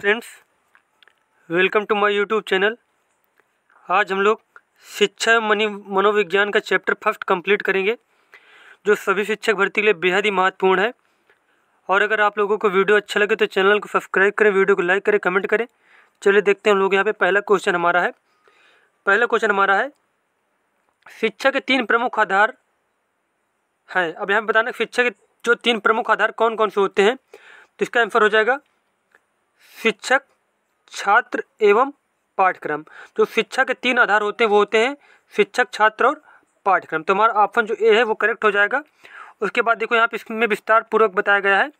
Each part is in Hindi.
friends welcome to my YouTube channel आज हम लोग शिक्षा मनी मनोविज्ञान का चैप्टर फर्स्ट कंप्लीट करेंगे जो सभी शिक्षक भर्ती के लिए बेहद ही महत्वपूर्ण है और अगर आप लोगों को वीडियो अच्छा लगे तो चैनल को सब्सक्राइब करें वीडियो को लाइक करें कमेंट करें चलिए देखते हैं हम लोग यहाँ पर पहला क्वेश्चन हमारा है पहला क्वेश्चन हमारा है शिक्षा के तीन प्रमुख आधार हैं अब यहाँ पर बताना शिक्षा के जो तीन प्रमुख आधार कौन कौन से होते हैं तो इसका आंसर हो जाएगा शिक्षक छात्र एवं पाठ्यक्रम जो शिक्षा के तीन आधार होते हैं वो होते हैं शिक्षक छात्र और पाठ्यक्रम तो हमारा ऑप्शन जो ए है वो करेक्ट हो जाएगा उसके बाद देखो यहाँ पे इसमें विस्तार पूर्वक बताया गया है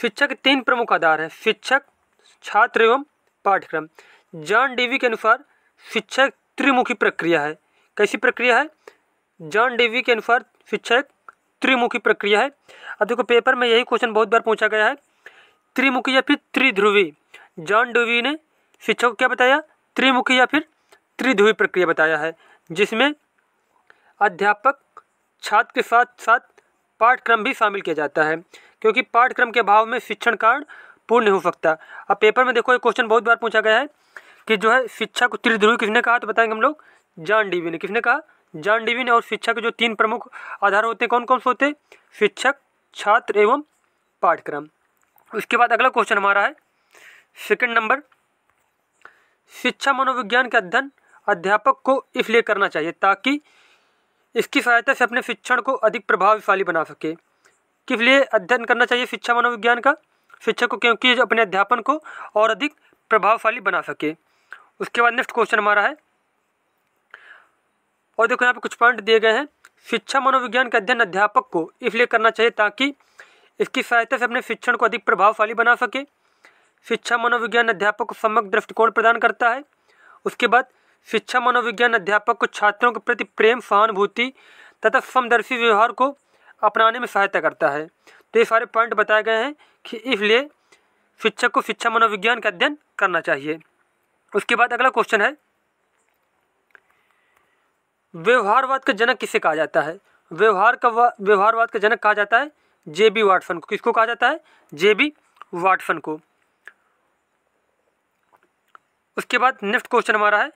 शिक्षा के तीन प्रमुख आधार हैं शिक्षक छात्र एवं पाठ्यक्रम जॉन डेवी के अनुसार शिक्षा त्रिमुखी प्रक्रिया है कैसी प्रक्रिया है जॉन डेवी के अनुसार शिक्षा त्रिमुखी प्रक्रिया है अब देखो पेपर में यही क्वेश्चन बहुत बार पूछा गया है त्रिमुखी या फिर त्रिध्रुवी जॉन डुवी ने शिक्षा को क्या बताया त्रिमुखी या फिर त्रिध्रुवी प्रक्रिया बताया है जिसमें अध्यापक छात्र के साथ साथ पाठ्यक्रम भी शामिल किया जाता है क्योंकि पाठ्यक्रम के अभाव में शिक्षण कारण पूर्ण नहीं हो सकता अब पेपर में देखो एक क्वेश्चन बहुत बार पूछा गया है कि जो है शिक्षा को त्रिध्रुवी किसने कहा तो बताएंगे हम लोग जॉन डीवी ने किसने कहा जॉन डीवी ने और शिक्षा के जो तीन प्रमुख आधार होते हैं कौन कौन से होते हैं शिक्षक छात्र एवं पाठ्यक्रम उसके बाद अगला क्वेश्चन हमारा है सेकंड नंबर शिक्षा मनोविज्ञान के अध्ययन अध्यापक को इसलिए करना चाहिए ताकि इसकी सहायता से अपने शिक्षण को अधिक प्रभावशाली बना सके किस लिए अध्ययन करना चाहिए शिक्षा मनोविज्ञान का शिक्षक को क्योंकि अपने अध्यापन को और अधिक प्रभावशाली बना सके उसके बाद नेक्स्ट क्वेश्चन हमारा है और देखो यहाँ पे कुछ पॉइंट दिए गए हैं शिक्षा मनोविज्ञान के अध्ययन अध्यापक को इसलिए करना चाहिए ताकि इसकी सहायता से अपने शिक्षण को अधिक प्रभावशाली बना सके शिक्षा मनोविज्ञान अध्यापक को समग्र दृष्टिकोण प्रदान करता है उसके बाद शिक्षा मनोविज्ञान अध्यापक को छात्रों के प्रति प्रेम सहानुभूति तथा समदर्शी व्यवहार को अपनाने में सहायता करता है तो ये सारे पॉइंट बताए गए हैं कि इसलिए शिक्षक को शिक्षा मनोविज्ञान का अध्ययन करना चाहिए उसके बाद अगला क्वेश्चन है व्यवहारवाद का जनक किसे कहा जाता है व्यवहार का व्यवहारवाद का जनक कहा जाता है जे बी वाटसन को किसको कहा जाता है जे बी वाटसन को उसके बाद नेक्स्ट क्वेश्चन हमारा है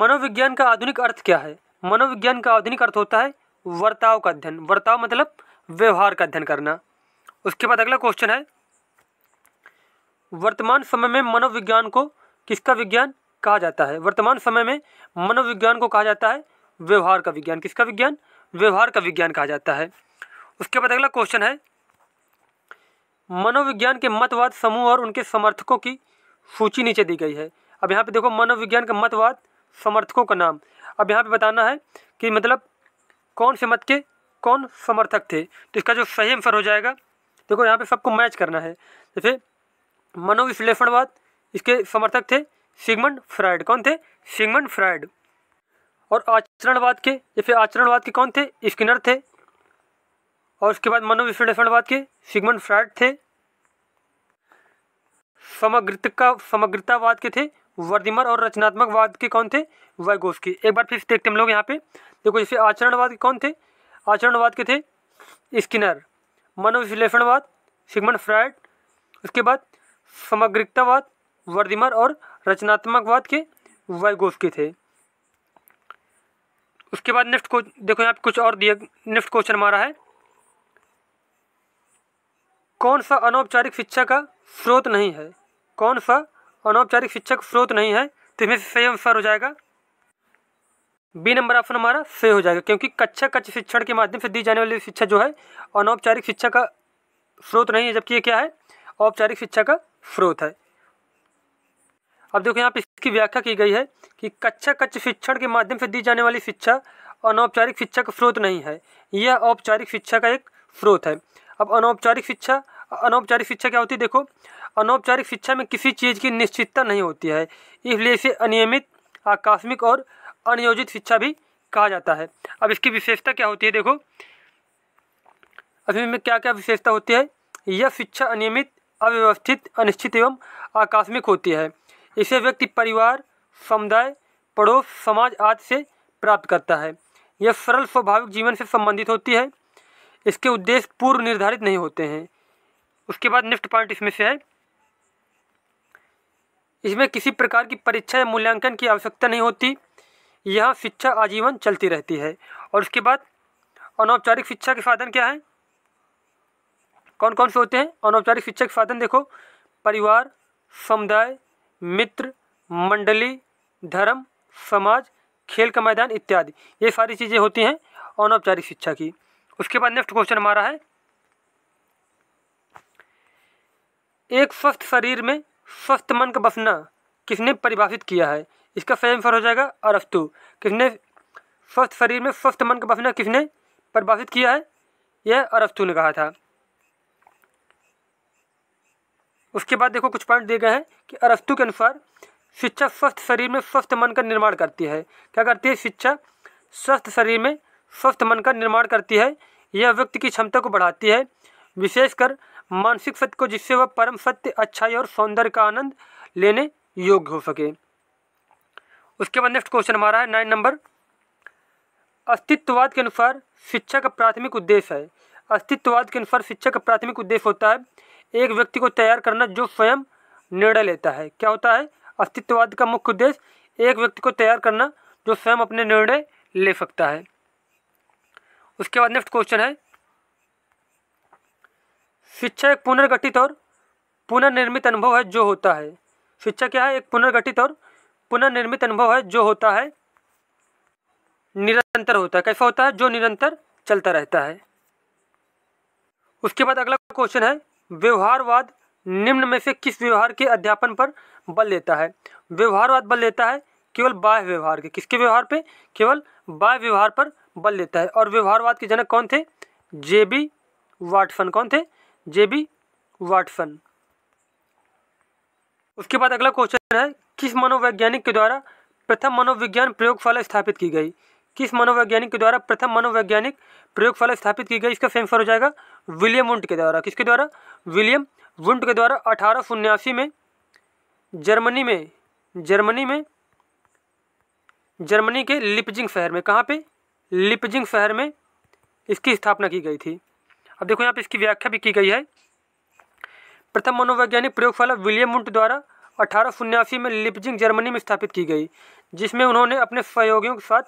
मनोविज्ञान का आधुनिक अर्थ क्या है मनोविज्ञान का आधुनिक अर्थ होता है वर्ताव का अध्ययन वर्ताव मतलब व्यवहार का अध्ययन करना उसके बाद अगला क्वेश्चन है वर्तमान समय में मनोविज्ञान को किसका विज्ञान कहा जाता है वर्तमान समय में मनोविज्ञान को कहा जाता है व्यवहार का विज्ञान किसका विज्ञान व्यवहार का विज्ञान कहा जाता है उसके बाद अगला क्वेश्चन है मनोविज्ञान के मतवाद समूह और उनके समर्थकों की सूची नीचे दी गई है अब यहाँ पे देखो मनोविज्ञान के मतवाद समर्थकों का नाम अब यहाँ पे बताना है कि मतलब कौन से मत के कौन समर्थक थे तो इसका जो सही आंसर हो जाएगा देखो यहाँ पे सबको मैच करना है जैसे तो मनोविश्लेषणवाद इसके समर्थक थे सिगमंड फ्राइड कौन थे सिगमंड फ्राइड और आचरणवाद के या फिर आचरणवाद के कौन थे स्किनर थे और उसके बाद मनोविश्लेषणवाद के सिगमन फ्राइड थे का समग्रतावाद के थे वर्धिमर और रचनात्मकवाद के कौन थे के एक बार फिर देखते हम लोग यहाँ पे देखो जैसे आचरणवाद के कौन थे आचरणवाद के थे स्किनर मनोविश्लेषणवाद सिगमन फ्राइड उसके बाद समग्रिकतावाद वर्धिमर और रचनात्मकवाद के के थे उसके बाद नेक्स्ट को देखो यहाँ पे कुछ और दिए नेक्स्ट क्वेश्चन हमारा है कौन सा अनौपचारिक शिक्षा का स्रोत नहीं है कौन सा अनौपचारिक शिक्षा का स्रोत नहीं है तो इसमें सही आंसर हो जाएगा बी नंबर ऑप्शन हमारा सही हो जाएगा क्योंकि कक्षा कच्छ शिक्षण के माध्यम से दी जाने वाली शिक्षा जो है अनौपचारिक शिक्षा का स्रोत नहीं है जबकि ये क्या है औपचारिक शिक्षा का स्रोत है अब देखो यहाँ पे इसकी व्याख्या की गई है कि कक्षा कच्छ शिक्षण के माध्यम से दी जाने वाली शिक्षा अनौपचारिक शिक्षा का स्रोत नहीं है यह औपचारिक शिक्षा का एक स्रोत है अब अनौपचारिक शिक्षा अनौपचारिक शिक्षा क्या होती है देखो अनौपचारिक शिक्षा में किसी चीज़ की निश्चितता नहीं होती है इसलिए इसे अनियमित आकस्मिक और अनियोजित शिक्षा भी कहा जाता है अब इसकी विशेषता क्या होती है देखो अब इसमें क्या क्या विशेषता होती है यह शिक्षा अनियमित अव्यवस्थित अनिश्चित एवं आकस्मिक होती है इसे व्यक्ति परिवार समुदाय पड़ोस समाज आदि से प्राप्त करता है यह सरल स्वाभाविक जीवन से संबंधित होती है इसके उद्देश्य पूर्व निर्धारित नहीं होते हैं उसके बाद नेक्स्ट पॉइंट इसमें से है इसमें किसी प्रकार की परीक्षा या मूल्यांकन की आवश्यकता नहीं होती यह शिक्षा आजीवन चलती रहती है और उसके बाद अनौपचारिक शिक्षा के साधन क्या है कौन कौन से होते हैं अनौपचारिक शिक्षा के साधन देखो परिवार समुदाय मित्र मंडली धर्म समाज खेल का मैदान इत्यादि ये सारी चीज़ें होती हैं अनौपचारिक शिक्षा की उसके बाद नेक्स्ट क्वेश्चन हमारा है एक स्वस्थ शरीर में स्वस्थ मन का बसना किसने परिभाषित किया है इसका सही आंसर हो जाएगा अरस्तु किसने स्वस्थ शरीर में स्वस्थ मन का बसना किसने परिभाषित किया है यह अरस्तु ने कहा था उसके बाद देखो कुछ पॉइंट दिए गए हैं कि अरस्तु के अनुसार शिक्षा स्वस्थ शरीर में स्वस्थ मन का निर्माण करती है क्या करती है शिक्षा स्वस्थ शरीर में स्वस्थ मन का निर्माण करती है यह व्यक्ति की क्षमता को बढ़ाती है विशेषकर मानसिक सत्य को जिससे वह परम सत्य अच्छाई और सौंदर्य का आनंद लेने योग्य हो सके उसके बाद नेक्स्ट क्वेश्चन हमारा है नाइन नंबर अस्तित्ववाद के अनुसार शिक्षा का प्राथमिक उद्देश्य है अस्तित्ववाद के अनुसार शिक्षा का प्राथमिक उद्देश्य होता है एक व्यक्ति को तैयार करना जो स्वयं निर्णय लेता है क्या होता है अस्तित्ववाद का मुख्य उद्देश्य एक व्यक्ति को तैयार करना जो स्वयं अपने निर्णय ले सकता है उसके बाद नेक्स्ट क्वेश्चन है शिक्षा एक पुनर्गठित और पुनर्निर्मित अनुभव है जो होता है शिक्षा क्या है एक पुनर्गठित और पुनर्निर्मित अनुभव है जो होता है निरंतर होता है कैसा होता है जो निरंतर चलता रहता है उसके बाद अगला क्वेश्चन है व्यवहारवाद निम्न में से किस व्यवहार के अध्यापन पर बल देता है व्यवहारवाद बल देता है केवल बाह्य व्यवहार के किसके व्यवहार पे केवल बाह्य व्यवहार पर बल देता है और व्यवहारवाद के जनक कौन थे जे बी वाटसन कौन थे जे बी वाटसन उसके बाद अगला क्वेश्चन है किस मनोवैज्ञानिक के द्वारा प्रथम मनोविज्ञान प्रयोगशाला स्थापित की गई किस मनोवैज्ञानिक के द्वारा प्रथम मनोवैज्ञानिक प्रयोगशाला स्थापित की गई इसका सेंसर हो जाएगा विलियम वुंट के द्वारा किसके द्वारा विलियम वुंट के द्वारा अठारह में जर्मनी में जर्मनी में जर्मनी के लिपजिंग शहर में कहाँ पे लिपजिंग शहर में इसकी स्थापना की गई थी अब देखो यहाँ पे इसकी व्याख्या भी की गई है प्रथम मनोवैज्ञानिक प्रयोगशाला विलियम वुंट द्वारा अठारह में लिपजिंग जर्मनी में स्थापित की गई जिसमें उन्होंने अपने सहयोगियों के साथ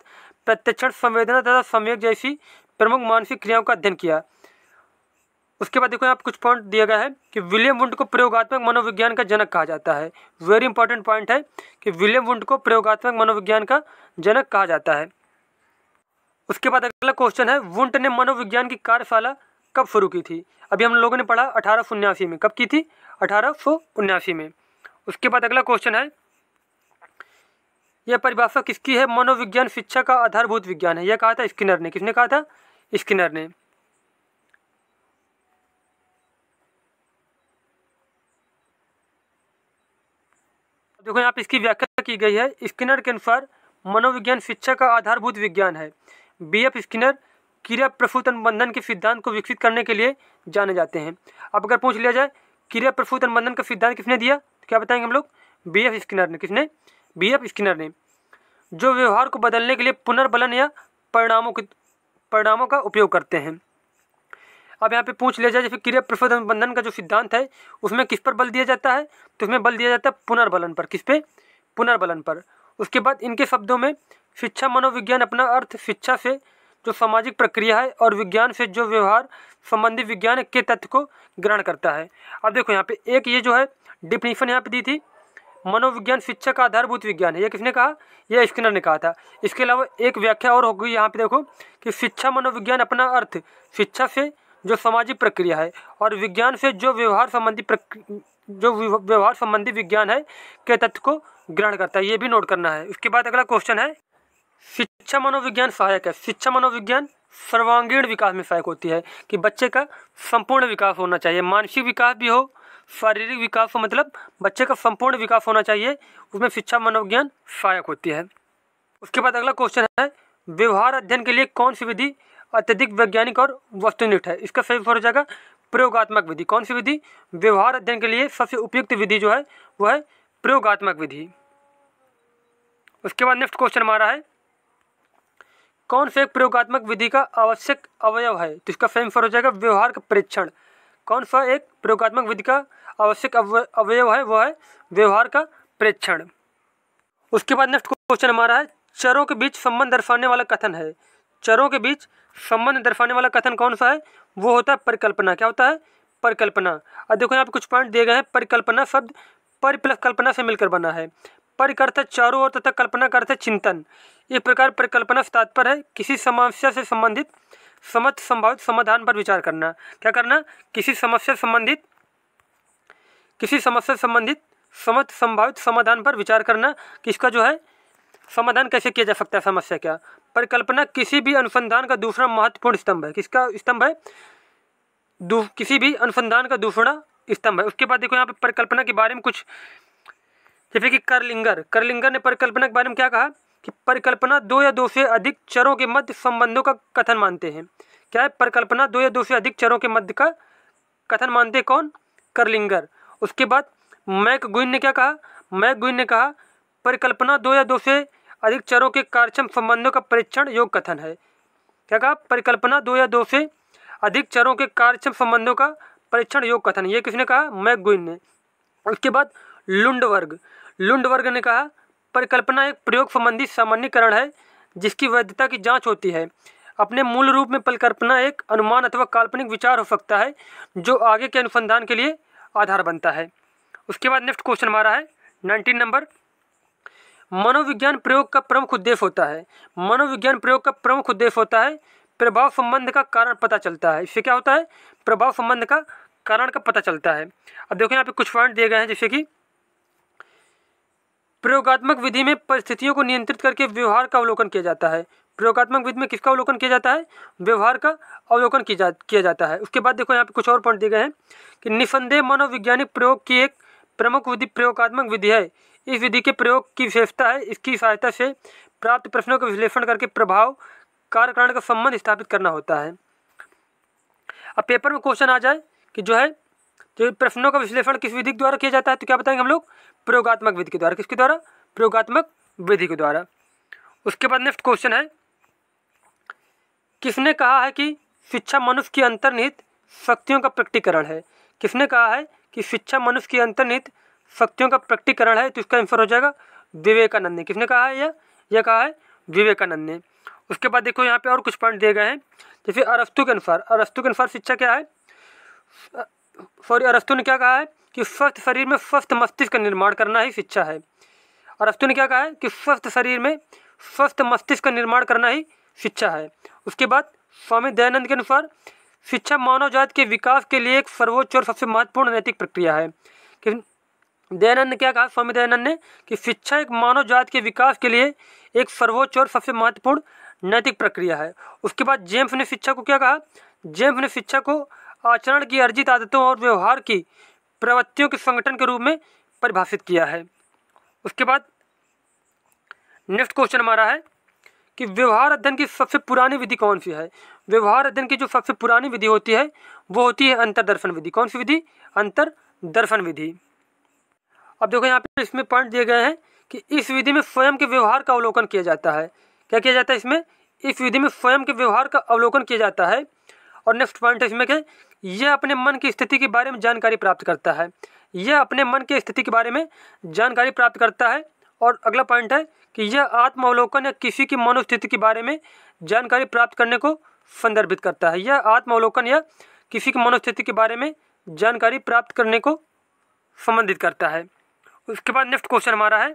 प्रत्यक्षण संवेदना तथा संवेद जैसी प्रमुख मानसिक क्रियाओं का अध्ययन किया उसके बाद देखो यहाँ कुछ पॉइंट दिया गया है कि विलियम वुंड को प्रयोगात्मक मनोविज्ञान का जनक कहा जाता है वेरी इंपॉर्टेंट पॉइंट है कि विलियम वुंड को प्रयोगात्मक मनोविज्ञान का जनक कहा जाता है उसके बाद अगला क्वेश्चन है वुंट ने मनोविज्ञान की कार्यशाला कब शुरू की थी अभी हम लोगों ने पढ़ा अठारह में कब की थी अठारह में उसके बाद अगला क्वेश्चन है यह परिभाषा किसकी है मनोविज्ञान शिक्षा का आधारभूत विज्ञान है यह कहा था स्किनर ने किसने कहा था स्किनर ने देखो यहाँ पे इसकी व्याख्या की गई है स्किनर के अनुसार मनोविज्ञान शिक्षा का आधारभूत विज्ञान है बी एफ स्किनर क्रिया प्रफुत अनुबंधन के सिद्धांत को विकसित करने के लिए जाने जाते हैं अब अगर पूछ लिया जाए क्रिया प्रफुत अनुबंधन का सिद्धांत किसने दिया तो क्या बताएंगे हम लोग बी एफ स्किनर ने किसने बी एफ स्किनर ने जो व्यवहार को बदलने के लिए पुनर्बलन या परिणामों के परिणामों का उपयोग करते हैं अब यहाँ पे पूछ लिया जाए जैसे क्रिया बंधन का जो सिद्धांत है उसमें किस पर बल दिया जाता है तो उसमें बल दिया जाता है पुनर्बलन पर किस पे पुनर्बलन पर उसके बाद इनके शब्दों में शिक्षा मनोविज्ञान अपना अर्थ शिक्षा से जो सामाजिक प्रक्रिया है और विज्ञान से जो व्यवहार संबंधी विज्ञान के तथ्य को ग्रहण करता है अब देखो यहाँ पे एक ये जो है डिफिनीशन यहाँ पे दी थी मनोविज्ञान शिक्षा का आधारभूत विज्ञान है ये किसने कहा यह स्किनर ने कहा था इसके अलावा एक व्याख्या और होगी यहाँ पे देखो कि शिक्षा मनोविज्ञान अपना अर्थ शिक्षा से जो सामाजिक प्रक्रिया है और विज्ञान से जो व्यवहार संबंधी जो व्यवहार संबंधी विज्ञान है के तथ्य को ग्रहण करता है ये भी नोट करना है उसके बाद अगला क्वेश्चन है शिक्षा मनोविज्ञान सहायक है शिक्षा मनोविज्ञान सर्वांगीण विकास में सहायक होती है कि बच्चे का संपूर्ण विकास होना चाहिए मानसिक विकास भी हो शारीरिक विकास हो मतलब बच्चे का संपूर्ण विकास होना चाहिए उसमें शिक्षा मनोविज्ञान सहायक होती है उसके बाद अगला क्वेश्चन है व्यवहार अध्ययन के लिए कौन सी विधि अत्यधिक वैज्ञानिक और वस्तुनिष्ठ है इसका सही हो जाएगा प्रयोगात्मक विधि कौन सी विधि व्यवहार अध्ययन के लिए सबसे उपयुक्त विधि जो है वह है प्रयोगात्मक विधि उसके बाद नेक्स्ट क्वेश्चन हमारा है कौन से एक प्रयोगात्मक विधि का आवश्यक अवयव है तो इसका सही उत्तर हो जाएगा व्यवहार का परीक्षण कौन सा एक प्रयोगात्मक विधि का आवश्यक अवयव है वह है व्यवहार का परीक्षण उसके बाद नेक्स्ट क्वेश्चन हमारा है चरों के बीच संबंध दर्शाने वाला कथन है चरों के बीच संबंध दर्शाने वाला कथन कौन सा है वो होता है परिकल्पना क्या होता है परिकल्पना अब देखो यहाँ पे कुछ पॉइंट दिए गए हैं परिकल्पना शब्द पर प्लस कल्पना से मिलकर बना है पर अर्थ है चारों ओर तथा कल्पना करते चिंतन इस प्रकार परिकल्पना से तात्पर है किसी समस्या से संबंधित समस्त संभावित समाधान पर विचार करना क्या करना किसी समस्या संबंधित किसी समस्या संबंधित समस्त संभावित समाधान पर विचार करना किसका जो है समाधान कैसे किया जा सकता है समस्या क्या परिकल्पना किसी भी अनुसंधान का दूसरा महत्वपूर्ण स्तंभ है किसका स्तंभ है किसी भी अनुसंधान का दूसरा स्तंभ है उसके बाद देखो यहाँ पे परिकल्पना के बारे में कुछ जैसे कि करलिंगर करलिंगर ने परिकल्पना के बारे में क्या कहा कि परिकल्पना दो या दो से अधिक चरों के मध्य संबंधों का कथन मानते हैं क्या है परिकल्पना दो या दो से अधिक चरों के मध्य का कथन मानते कौन करलिंगर उसके बाद मैक गुइन ने क्या कहा मैक गुइन ने कहा परिकल्पना दो या दो से अधिक चरों के कार्यक्षम संबंधों का परीक्षण योग कथन है क्या कहा परिकल्पना दो या दो से अधिक चरों के कार्यक्षम संबंधों का परीक्षण योग कथन ये किसने कहा मैगुइन ने उसके बाद लुंडवर्ग लुंडवर्ग ने कहा परिकल्पना एक प्रयोग संबंधी सामान्यकरण है जिसकी वैधता की जांच होती है अपने मूल रूप में परिकल्पना एक अनुमान अथवा काल्पनिक विचार हो सकता है जो आगे के अनुसंधान के लिए आधार बनता है उसके बाद नेक्स्ट क्वेश्चन हमारा है नाइनटीन नंबर मनोविज्ञान प्रयोग का प्रमुख उद्देश्य होता है मनोविज्ञान प्रयोग का प्रमुख उद्देश्य होता है प्रभाव संबंध का कारण पता चलता है इससे क्या होता है प्रभाव संबंध का कारण का पता चलता है अब देखो यहाँ पे कुछ पॉइंट दिए गए हैं जैसे कि प्रयोगात्मक विधि में परिस्थितियों को नियंत्रित करके व्यवहार का अवलोकन किया जाता है प्रयोगात्मक विधि में किसका अवलोकन किया जाता है व्यवहार का अवलोकन किया जा किया जाता है उसके बाद देखो यहाँ पे कुछ और पॉइंट दिए गए हैं कि निसंदेह मनोविज्ञानिक प्रयोग की एक प्रमुख विधि प्रयोगात्मक विधि है इस विधि के प्रयोग की विशेषता है इसकी सहायता से प्राप्त प्रश्नों का विश्लेषण करके प्रभाव कार्यकरण का संबंध स्थापित करना होता है अब पेपर में क्वेश्चन आ जाए कि जो है जो प्रश्नों का विश्लेषण किस विधि के द्वारा किया जाता है तो क्या बताएंगे हम लोग प्रयोगात्मक विधि के द्वारा किसके द्वारा प्रयोगात्मक विधि के द्वारा उसके बाद नेक्स्ट क्वेश्चन है किसने कहा है कि शिक्षा मनुष्य की अंतर्निहित शक्तियों का प्रकटीकरण है किसने कहा है कि शिक्षा मनुष्य की अंतर्निहित शक्तियों का प्रकटीकरण है तो इसका आंसर हो जाएगा विवेकानंद ने किसने कहा है यह यह कहा है विवेकानंद ने उसके बाद देखो यहाँ पे और कुछ पॉइंट दिए गए हैं जैसे अरस्तु के अनुसार अरस्तु के अनुसार शिक्षा क्या है सॉरी अरस्तु ने क्या कहा है कि स्वस्थ शरीर में स्वस्थ मस्तिष्क का निर्माण करना ही शिक्षा है अरस्तु ने क्या कहा है कि स्वस्थ शरीर में स्वस्थ मस्तिष्क का निर्माण करना ही शिक्षा है उसके बाद स्वामी दयानंद के अनुसार शिक्षा मानव जात के विकास के लिए एक सर्वोच्च और सबसे महत्वपूर्ण नैतिक प्रक्रिया है कि दयानंद ने क्या कहा स्वामी दयानंद ने कि शिक्षा एक मानव जाति के विकास के लिए एक सर्वोच्च और सबसे महत्वपूर्ण नैतिक प्रक्रिया है उसके बाद जेम्स ने शिक्षा को क्या कहा जेम्स ने शिक्षा को आचरण की अर्जित आदतों और व्यवहार की प्रवृत्तियों के संगठन के रूप में परिभाषित किया है उसके बाद नेक्स्ट क्वेश्चन हमारा है कि व्यवहार अध्ययन की सबसे पुरानी विधि कौन सी है व्यवहार अध्ययन की जो सबसे पुरानी विधि होती है वो होती है अंतर्दर्शन विधि कौन सी विधि अंतर्दर्शन विधि अब देखो यहाँ पे इसमें पॉइंट दिए गए हैं कि इस विधि में स्वयं के व्यवहार का अवलोकन किया जाता है क्या किया जाता है इसमें इस विधि में स्वयं के व्यवहार का अवलोकन किया जाता है और नेक्स्ट पॉइंट इसमें के यह अपने मन की स्थिति के बारे में जानकारी प्राप्त करता है यह अपने मन की स्थिति के बारे में जानकारी प्राप्त करता है और अगला पॉइंट है कि यह आत्मावलोकन या किसी की मनोस्थिति के बारे में जानकारी प्राप्त करने को संदर्भित करता है यह आत्मावलोकन या किसी की मनोस्थिति के बारे में जानकारी प्राप्त करने को संबंधित करता है उसके बाद नेक्स्ट क्वेश्चन हमारा है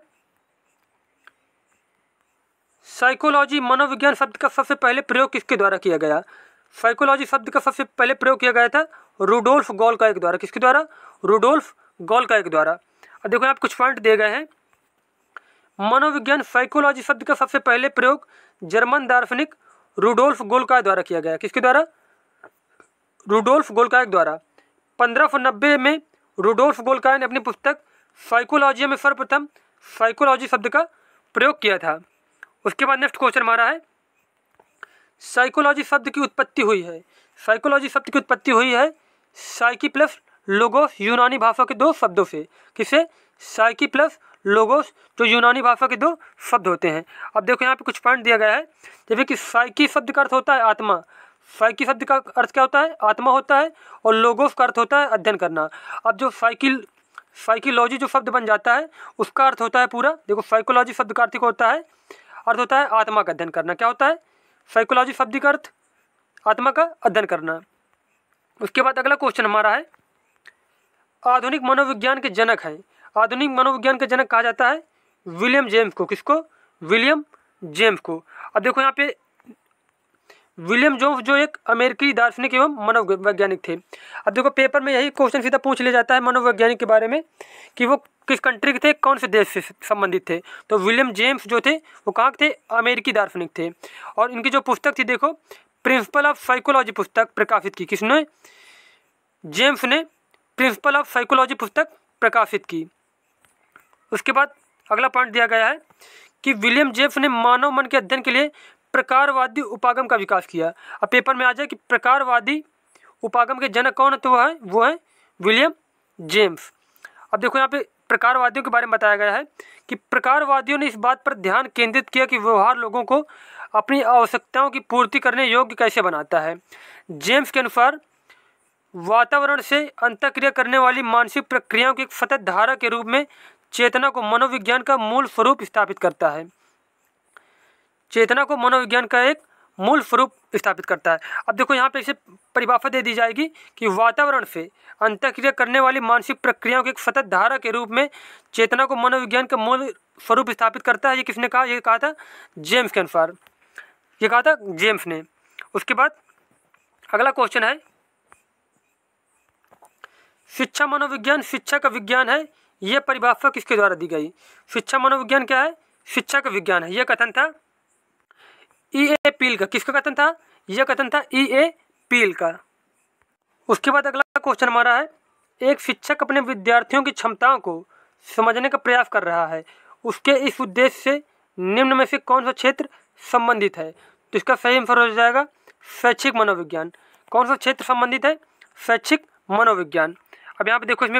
साइकोलॉजी मनोविज्ञान शब्द का सबसे पहले प्रयोग किसके द्वारा किया गया साइकोलॉजी शब्द का सबसे पहले प्रयोग किया गया था रूडोल्फ गोल का एक द्वारा किसके द्वारा रूडोल्फ गोल का एक द्वारा अब देखो आप कुछ पॉइंट दिए गए हैं मनोविज्ञान साइकोलॉजी शब्द का सबसे पहले प्रयोग जर्मन दार्शनिक रूडोल्फ का द्वारा किया गया किसके द्वारा रूडोल्फ गोलकाय द्वारा पंद्रह में रूडोल्फ गोलकाय ने अपनी पुस्तक साइकोलॉजी में सर्वप्रथम साइकोलॉजी शब्द का प्रयोग किया था उसके बाद नेक्स्ट क्वेश्चन हमारा है साइकोलॉजी शब्द की उत्पत्ति हुई है साइकोलॉजी शब्द की उत्पत्ति हुई है साइकी प्लस लोगोस यूनानी भाषा के दो शब्दों से किसे साइकी प्लस लोगोस जो यूनानी भाषा के दो शब्द होते हैं अब देखो यहाँ पे कुछ पॉइंट दिया गया है जैसे कि साइकी शब्द का अर्थ होता है आत्मा साइकी शब्द का अर्थ क्या होता है आत्मा होता है और लोगोस का अर्थ होता है अध्ययन करना अब जो साइकिल साइकोलॉजी जो शब्द बन जाता है उसका अर्थ होता है पूरा देखो साइकोलॉजी शब्द का अर्थ होता है अर्थ होता है आत्मा का अध्ययन करना क्या होता है साइकोलॉजी शब्द का अर्थ आत्मा का अध्ययन करना उसके बाद अगला क्वेश्चन हमारा है आधुनिक मनोविज्ञान के जनक हैं आधुनिक मनोविज्ञान के जनक कहा जाता है विलियम जेम्स को किसको विलियम जेम्स को अब देखो यहाँ पे विलियम जोफ जो एक अमेरिकी दार्शनिक एवं मनोवैज्ञानिक थे अब देखो पेपर में यही क्वेश्चन सीधा पूछ लिया जाता है मनोवैज्ञानिक के बारे में कि वो किस कंट्री के थे कौन से देश से संबंधित थे तो विलियम जेम्स जो थे वो कहाँ थे अमेरिकी दार्शनिक थे और इनकी जो पुस्तक थी देखो प्रिंसिपल ऑफ साइकोलॉजी पुस्तक प्रकाशित की किसने जेम्स ने प्रिंसिपल ऑफ साइकोलॉजी पुस्तक प्रकाशित की उसके बाद अगला पॉइंट दिया गया है कि विलियम जेम्स ने मानव मन के अध्ययन के लिए प्रकारवादी उपागम का विकास किया अब पेपर में आ जाए कि प्रकारवादी उपागम के जनक कौन है तो है वो है विलियम जेम्स अब देखो यहाँ पे प्रकारवादियों के बारे में बताया गया है कि प्रकारवादियों ने इस बात पर ध्यान केंद्रित किया कि व्यवहार लोगों को अपनी आवश्यकताओं की पूर्ति करने योग्य कैसे बनाता है जेम्स के अनुसार वातावरण से अंतक्रिया करने वाली मानसिक प्रक्रियाओं की एक सतत धारा के रूप में चेतना को मनोविज्ञान का मूल स्वरूप स्थापित करता है चेतना को मनोविज्ञान का एक मूल स्वरूप स्थापित करता है अब देखो यहाँ पे इसे परिभाषा दे दी जाएगी कि वातावरण से अंतक्रिया करने वाली मानसिक प्रक्रियाओं के एक सतत धारा के रूप में चेतना को मनोविज्ञान का मूल स्वरूप स्थापित करता है ये किसने कहा ये कहा था जेम्स के अनुसार ये कहा था जेम्स ने उसके बाद अगला क्वेश्चन है शिक्षा मनोविज्ञान शिक्षा का विज्ञान है यह परिभाषा किसके द्वारा दी गई शिक्षा मनोविज्ञान क्या है शिक्षा का विज्ञान है यह कथन था ई ए पील का किसका कथन था यह कथन था ई ए पील का उसके बाद अगला क्वेश्चन हमारा है एक शिक्षक अपने विद्यार्थियों की क्षमताओं को समझने का प्रयास कर रहा है उसके इस उद्देश्य से निम्न में से कौन सा क्षेत्र संबंधित है तो इसका सही आंसर हो जाएगा शैक्षिक मनोविज्ञान कौन सा क्षेत्र संबंधित है शैक्षिक मनोविज्ञान अब यहाँ पे देखो इसमें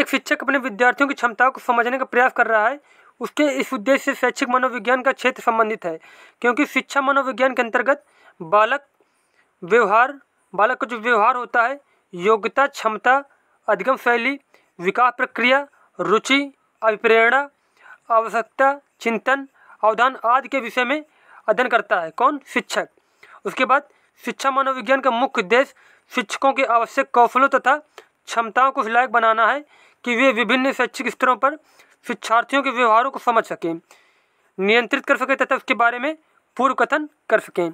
एक शिक्षक अपने विद्यार्थियों की क्षमताओं को समझने का प्रयास कर रहा है उसके इस उद्देश्य से शैक्षिक मनोविज्ञान का क्षेत्र संबंधित है क्योंकि शिक्षा मनोविज्ञान के अंतर्गत बालक व्यवहार बालक का जो व्यवहार होता है योग्यता क्षमता अधिगम शैली विकास प्रक्रिया रुचि अभिप्रेरणा आवश्यकता चिंतन अवधान आदि के विषय में अध्ययन करता है कौन शिक्षक उसके बाद शिक्षा मनोविज्ञान का मुख्य उद्देश्य शिक्षकों के आवश्यक कौशलों तथा क्षमताओं को लायक बनाना है कि वे विभिन्न शैक्षिक स्तरों पर शिक्षार्थियों के व्यवहारों को समझ सकें नियंत्रित कर सकें तथा उसके बारे में पूर्व कथन कर सकें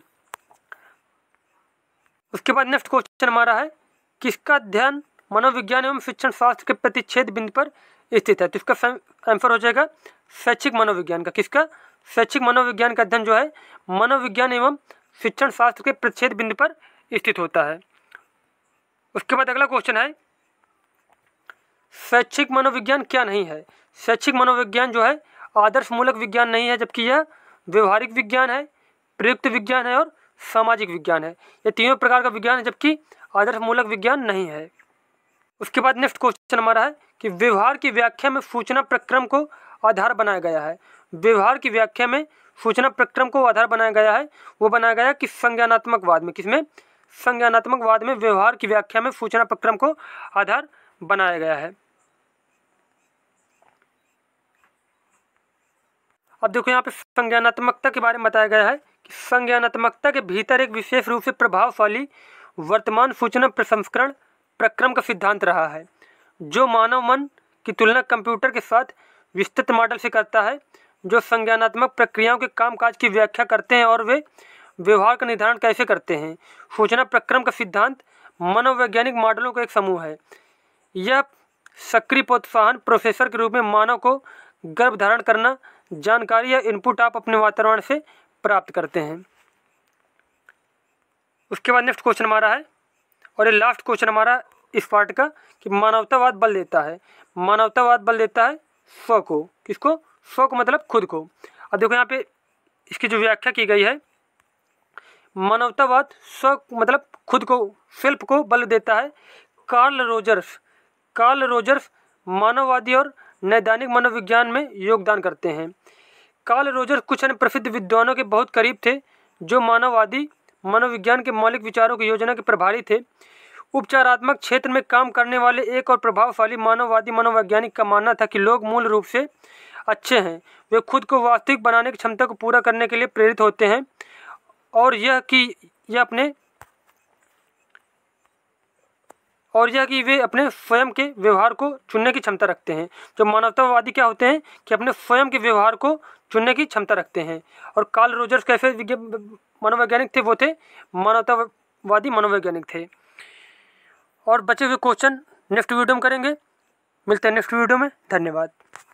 उसके बाद नेक्स्ट क्वेश्चन हमारा है कि इसका अध्ययन मनोविज्ञान एवं शिक्षण शास्त्र के प्रतिच्छेद बिंदु पर स्थित है तो इसका आंसर हो जाएगा शैक्षिक मनोविज्ञान का किसका शैक्षिक मनोविज्ञान का अध्ययन जो है मनोविज्ञान एवं शिक्षण शास्त्र के प्रतिच्छेद बिंदु पर स्थित होता है उसके बाद अगला क्वेश्चन है शैक्षिक मनोविज्ञान क्या नहीं है शैक्षिक मनोविज्ञान जो है आदर्श मूलक विज्ञान नहीं है जबकि यह व्यवहारिक विज्ञान है प्रयुक्त विज्ञान है और सामाजिक विज्ञान है ये तीनों प्रकार का विज्ञान है जबकि आदर्श मूलक विज्ञान नहीं है उसके बाद नेक्स्ट क्वेश्चन हमारा है कि व्यवहार की व्याख्या में सूचना प्रक्रम को आधार बनाया गया है व्यवहार की व्याख्या में सूचना प्रक्रम को आधार बनाया गया है वो बनाया गया किस संज्ञानात्मकवाद में किसमें संज्ञानात्मकवाद में व्यवहार की व्याख्या में सूचना प्रक्रम को आधार बनाया गया है अब देखो यहाँ पे संज्ञानात्मकता के बारे में बताया गया है कि संज्ञानात्मकता के भीतर एक विशेष रूप से प्रभावशाली वर्तमान सूचना प्रसंस्करण प्रक्रम का सिद्धांत रहा है जो मानव मन की तुलना कंप्यूटर के साथ विस्तृत मॉडल से करता है जो संज्ञानात्मक प्रक्रियाओं के कामकाज की व्याख्या करते हैं और वे व्यवहार का निर्धारण कैसे करते हैं सूचना प्रक्रम का सिद्धांत मनोवैज्ञानिक मॉडलों का एक समूह है यह सक्रिय प्रोत्साहन प्रोसेसर के रूप में मानव को गर्भ धारण करना जानकारी या इनपुट आप अपने वातावरण से प्राप्त करते हैं उसके बाद नेक्स्ट क्वेश्चन हमारा है और ये लास्ट क्वेश्चन हमारा इस पार्ट का कि मानवतावाद बल देता है मानवतावाद बल देता है स्व को किसको स्व को मतलब खुद को अब देखो यहाँ पे इसकी जो व्याख्या की गई है मानवतावाद स्व मतलब खुद को सेल्फ को बल देता है कार्ल रोजर्स कार्ल रोजर्स मानववादी और नैदानिक मनोविज्ञान में योगदान करते हैं कार्ल रोजर्स कुछ अन्य प्रसिद्ध विद्वानों के बहुत करीब थे जो मानववादी मनोविज्ञान के मौलिक विचारों की योजना के प्रभारी थे उपचारात्मक क्षेत्र में काम करने वाले एक और प्रभावशाली मानववादी मनोवैज्ञानिक का मानना था कि लोग मूल रूप से अच्छे हैं वे खुद को वास्तविक बनाने की क्षमता को पूरा करने के लिए प्रेरित होते हैं और यह कि यह अपने और यह कि वे अपने स्वयं के व्यवहार को चुनने की क्षमता रखते हैं जो मानवतावादी क्या होते हैं कि अपने स्वयं के व्यवहार को चुनने की क्षमता रखते हैं और कार्ल रोजर्स कैसे मनोवैज्ञानिक थे वो थे मानवतावादी मनोवैज्ञानिक थे और बचे हुए क्वेश्चन नेक्स्ट वीडियो में करेंगे मिलते हैं नेक्स्ट वीडियो में धन्यवाद